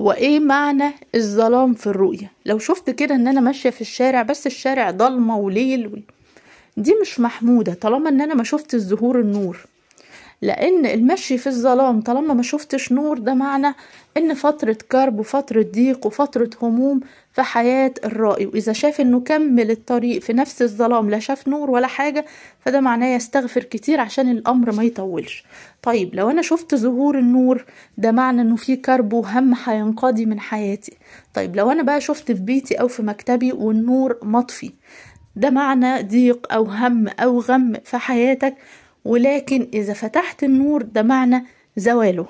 هو ايه معنى الظلام في الرؤية لو شفت كده ان انا ماشية في الشارع بس الشارع ضلمة وليل دي مش محمودة طالما ان انا ما شفت الزهور النور لأن المشي في الظلام طالما ما شفتش نور ده معنى إن فترة كرب وفترة ضيق وفترة هموم في حياة الرائي وإذا شاف إنه كمل الطريق في نفس الظلام لا شاف نور ولا حاجة فده معناه يستغفر كتير عشان الأمر ما يطولش طيب لو أنا شفت ظهور النور ده معنى إنه في كرب وهم هينقضي من حياتي طيب لو أنا بقى شفت في بيتي أو في مكتبي والنور مطفي ده معنى ضيق أو هم أو غم في حياتك ولكن إذا فتحت النور ده معنى زواله